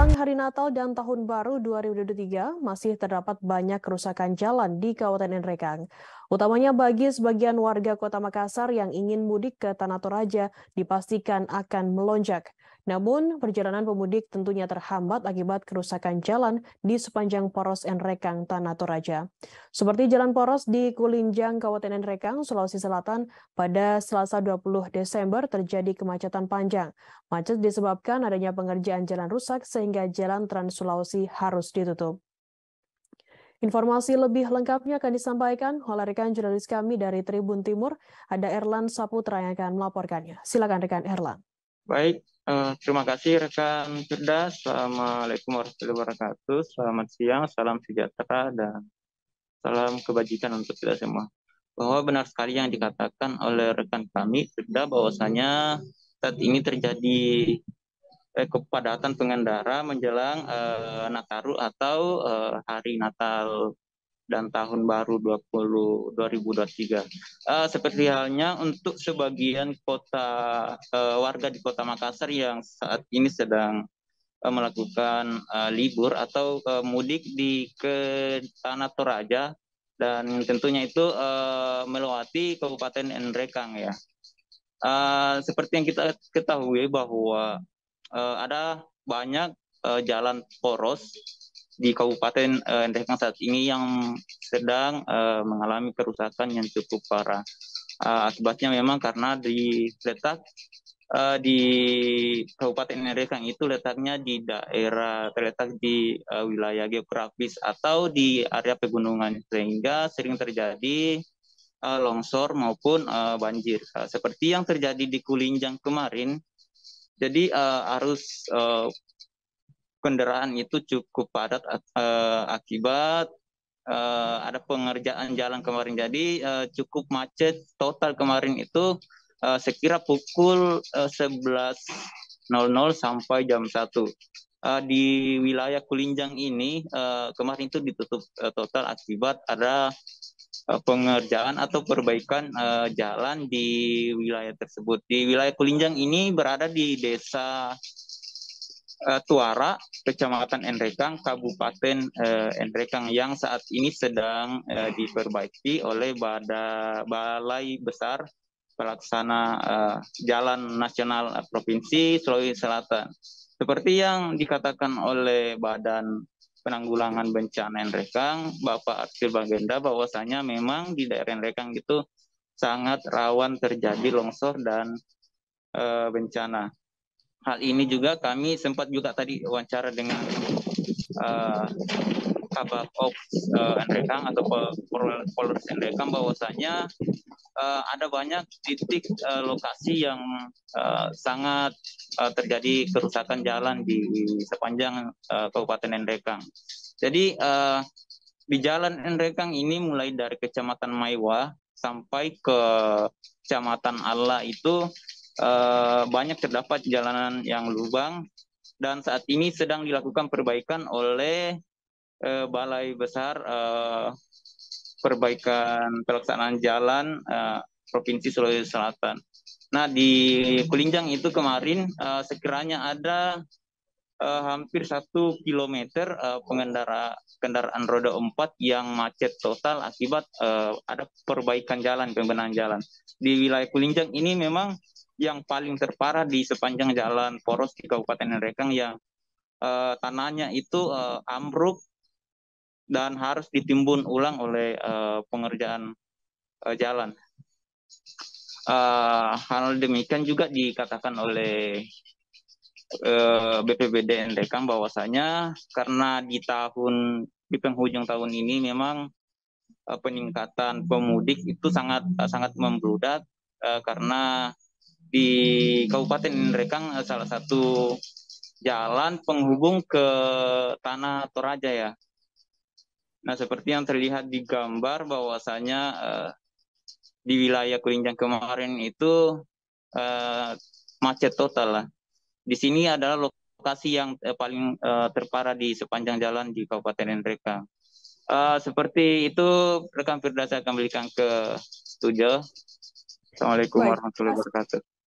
Jelang hari Natal dan Tahun Baru 2023, masih terdapat banyak kerusakan jalan di Kabupaten Enrekang. Utamanya bagi sebagian warga kota Makassar yang ingin mudik ke Tanah Toraja dipastikan akan melonjak. Namun, perjalanan pemudik tentunya terhambat akibat kerusakan jalan di sepanjang Poros Enrekang, Tanah Toraja. Seperti jalan Poros di Kulinjang, Kabupaten Enrekang, Sulawesi Selatan, pada Selasa 20 Desember terjadi kemacetan panjang. Macet disebabkan adanya pengerjaan jalan rusak sehingga jalan Trans Sulawesi harus ditutup. Informasi lebih lengkapnya akan disampaikan oleh rekan jurnalis kami dari Tribun Timur, ada Erlan Saputra yang akan melaporkannya. Silakan rekan Erlan. Baik, Eh, terima kasih rekan cerdas, Assalamualaikum warahmatullahi wabarakatuh. Selamat siang, salam sejahtera dan salam kebajikan untuk kita semua. Bahwa benar sekali yang dikatakan oleh rekan kami sudah bahwasanya saat ini terjadi eh, kepadatan pengendara menjelang eh, Nataru atau eh, hari Natal dan tahun baru 20, 2023. Uh, seperti halnya untuk sebagian kota uh, warga di kota Makassar yang saat ini sedang uh, melakukan uh, libur atau uh, mudik di ke Tanah Toraja dan tentunya itu uh, melewati Kabupaten Nrekang ya. Uh, seperti yang kita ketahui bahwa uh, ada banyak uh, jalan poros di Kabupaten uh, saat ini yang sedang uh, mengalami kerusakan yang cukup parah. Uh, akibatnya memang karena di letak uh, di Kabupaten Endekang itu letaknya di daerah terletak di uh, wilayah geografis atau di area pegunungan sehingga sering terjadi uh, longsor maupun uh, banjir. Uh, seperti yang terjadi di Kulinjang kemarin, jadi uh, arus uh, kendaraan itu cukup padat uh, akibat uh, ada pengerjaan jalan kemarin. Jadi uh, cukup macet total kemarin itu uh, sekira pukul uh, 11.00 sampai jam 1. Uh, di wilayah Kulinjang ini uh, kemarin itu ditutup uh, total akibat ada pengerjaan atau perbaikan uh, jalan di wilayah tersebut. Di wilayah Kulinjang ini berada di desa uh, Tuara, Kecamatan Endrekang, Kabupaten uh, Endrekang yang saat ini sedang uh, diperbaiki oleh Bada, Balai Besar Pelaksana uh, Jalan Nasional Provinsi Sulawesi Selatan. Seperti yang dikatakan oleh Badan Penanggulangan Bencana Endrekang, Bapak Arsir Bagenda, bahwasanya memang di daerah Endrekang itu sangat rawan terjadi longsor dan bencana hal ini juga kami sempat juga tadi wawancara dengan uh, eh, kabar ops uh, eh, Andrekang atau Polres Andrekang bahwasanya uh, ada banyak titik uh, lokasi yang uh, sangat uh, terjadi kerusakan jalan di sepanjang uh, Kabupaten Andrekang. Jadi uh, di Jalan Andrekang ini mulai dari Kecamatan Maiwa sampai ke Kecamatan Allah itu uh, banyak terdapat jalanan yang lubang dan saat ini sedang dilakukan perbaikan oleh eh, Balai Besar eh, Perbaikan Pelaksanaan Jalan eh, Provinsi Sulawesi Selatan. Nah di Kulinjang itu kemarin eh, sekiranya ada eh, hampir satu kilometer eh, pengendara kendaraan roda empat yang macet total akibat eh, ada perbaikan jalan pembenahan jalan di wilayah Kulinjang ini memang yang paling terparah di sepanjang jalan poros di Kabupaten Rekang yang uh, eh, tanahnya itu uh, ambruk dan harus ditimbun ulang oleh uh, pengerjaan uh, jalan. Uh, hal demikian juga dikatakan oleh uh, BPBD NDK bahwasanya karena di tahun di penghujung tahun ini memang uh, peningkatan pemudik itu sangat uh, sangat membludak uh, karena di Kabupaten Rekang eh, salah satu jalan penghubung ke tanah Toraja ya. Nah, seperti yang terlihat di gambar bahwasanya eh, di wilayah Kurinjang kemarin itu eh, macet total lah. Di sini adalah lokasi yang eh, paling eh, terparah di sepanjang jalan di Kabupaten Rekang. Uh, eh, seperti itu rekan saya akan berikan ke studio. Assalamualaikum warahmatullahi wabarakatuh.